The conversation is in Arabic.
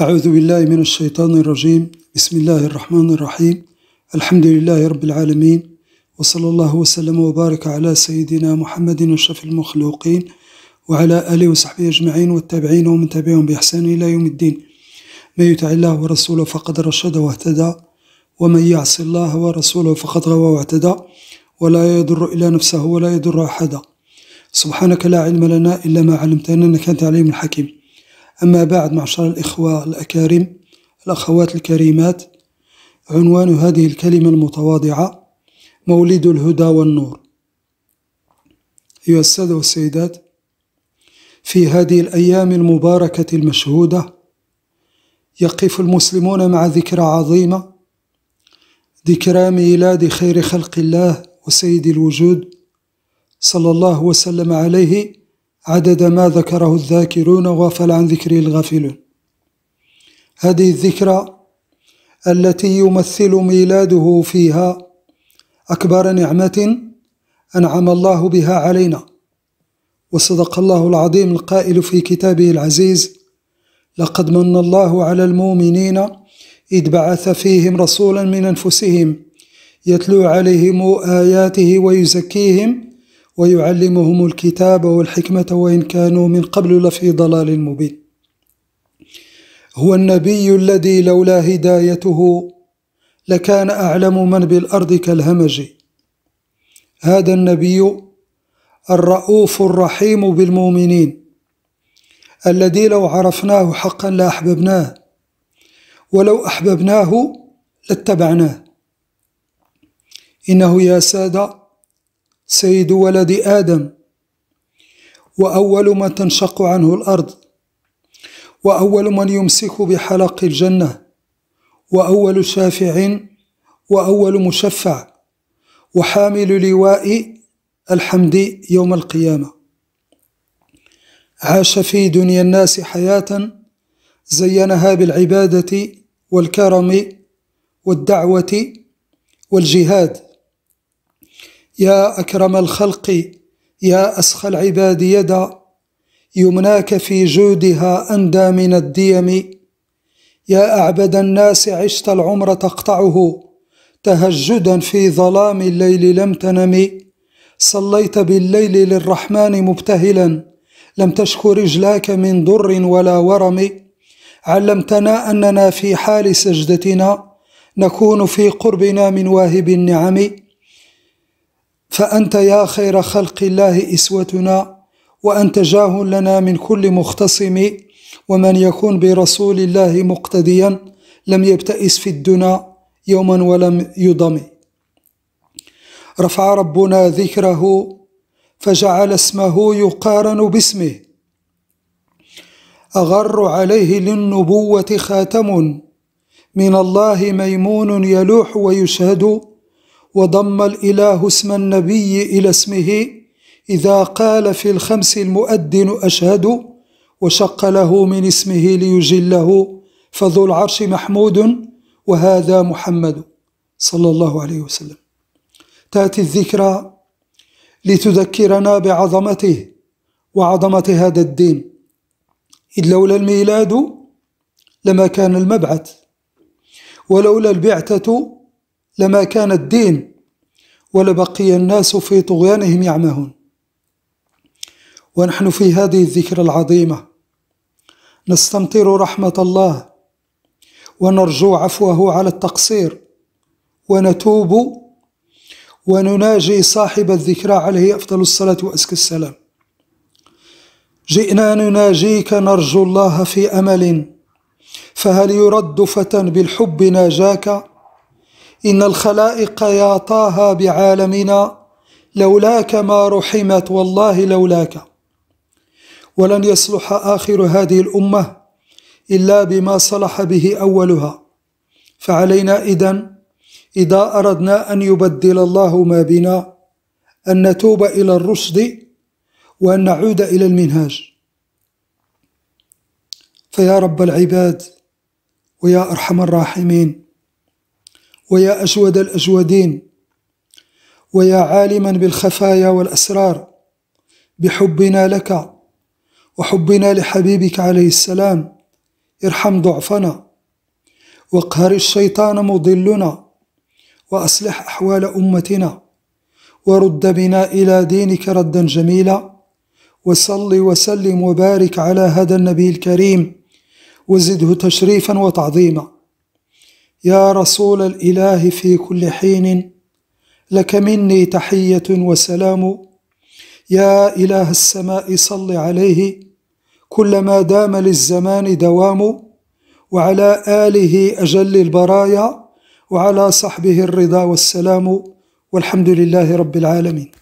أعوذ بالله من الشيطان الرجيم بسم الله الرحمن الرحيم الحمد لله رب العالمين وصلى الله وسلم وبارك على سيدنا محمد أشرف المخلوقين وعلى آله وصحبه أجمعين والتابعين ومن تبعهم بإحسان إلى يوم الدين من يطع الله ورسوله فقد رشد واهتدى ومن يعص الله ورسوله فقد غوى واعتدى ولا يضر إلا نفسه ولا يضر أحدا سبحانك لا علم لنا إلا ما علمتنا إنك أنت العليم الحكيم أما بعد معشر الإخوة الأكارم الأخوات الكريمات عنوان هذه الكلمة المتواضعة مولد الهدى والنور أيها السادة والسيدات في هذه الأيام المباركة المشهودة يقف المسلمون مع ذكرى عظيمة ذكرى ميلاد خير خلق الله وسيد الوجود صلى الله وسلم عليه عدد ما ذكره الذاكرون وغفل عن ذكره الغافلون هذه الذكرى التي يمثل ميلاده فيها أكبر نعمة أنعم الله بها علينا وصدق الله العظيم القائل في كتابه العزيز لقد من الله على المؤمنين إذ بعث فيهم رسولا من أنفسهم يتلو عليهم آياته ويزكيهم ويعلمهم الكتاب والحكمة وإن كانوا من قبل لفي ضلال مبين هو النبي الذي لولا هدايته لكان أعلم من بالأرض كالهمج هذا النبي الرؤوف الرحيم بالمؤمنين الذي لو عرفناه حقا لأحببناه ولو أحببناه لاتبعناه إنه يا سادة سيد ولد آدم وأول من تنشق عنه الأرض وأول من يمسك بحلق الجنة وأول شافع وأول مشفع وحامل لواء الحمد يوم القيامة عاش في دنيا الناس حياة زينها بالعبادة والكرم والدعوة والجهاد يا أكرم الخلق يا أسخى العباد يدا يمناك في جودها أندى من الديم يا أعبد الناس عشت العمر تقطعه تهجدا في ظلام الليل لم تنم صليت بالليل للرحمن مبتهلا لم تشكو رجلاك من ضر ولا ورم علمتنا أننا في حال سجدتنا نكون في قربنا من واهب النعم فأنت يا خير خلق الله إسوتنا وأنت جاه لنا من كل مختصم ومن يكون برسول الله مقتديا لم يبتئس في الدنا يوما ولم يضم رفع ربنا ذكره فجعل اسمه يقارن باسمه أغر عليه للنبوة خاتم من الله ميمون يلوح ويشهد وضم الإله اسم النبي إلى اسمه إذا قال في الخمس المؤذن أشهد وشق له من اسمه ليجله فذو العرش محمود وهذا محمد صلى الله عليه وسلم تأتي الذكرى لتذكرنا بعظمته وعظمة هذا الدين إذ لولا الميلاد لما كان المبعث ولولا البعثة لما كان الدين ولبقي الناس في طغيانهم يعمهون ونحن في هذه الذكرى العظيمة نستمطر رحمة الله ونرجو عفوه على التقصير ونتوب ونناجي صاحب الذكرى عليه أفضل الصلاة وأزكى السلام جئنا نناجيك نرجو الله في أمل فهل يرد فتى بالحب ناجاك إن الخلائق يا طه بعالمنا لولاك ما رحمت والله لولاك ولن يصلح آخر هذه الأمة إلا بما صلح به أولها فعلينا إذن إذا أردنا أن يبدل الله ما بنا أن نتوب إلى الرشد وأن نعود إلى المنهاج فيا رب العباد ويا أرحم الراحمين ويا أجود الأجودين ويا عالما بالخفايا والأسرار بحبنا لك وحبنا لحبيبك عليه السلام ارحم ضعفنا واقهر الشيطان مضلنا وأصلح أحوال أمتنا ورد بنا إلى دينك ردا جميلا وصل وسلم وبارك على هذا النبي الكريم وزده تشريفا وتعظيما يا رسول الاله في كل حين لك مني تحيه وسلام يا اله السماء صل عليه كلما دام للزمان دوام وعلى اله اجل البرايا وعلى صحبه الرضا والسلام والحمد لله رب العالمين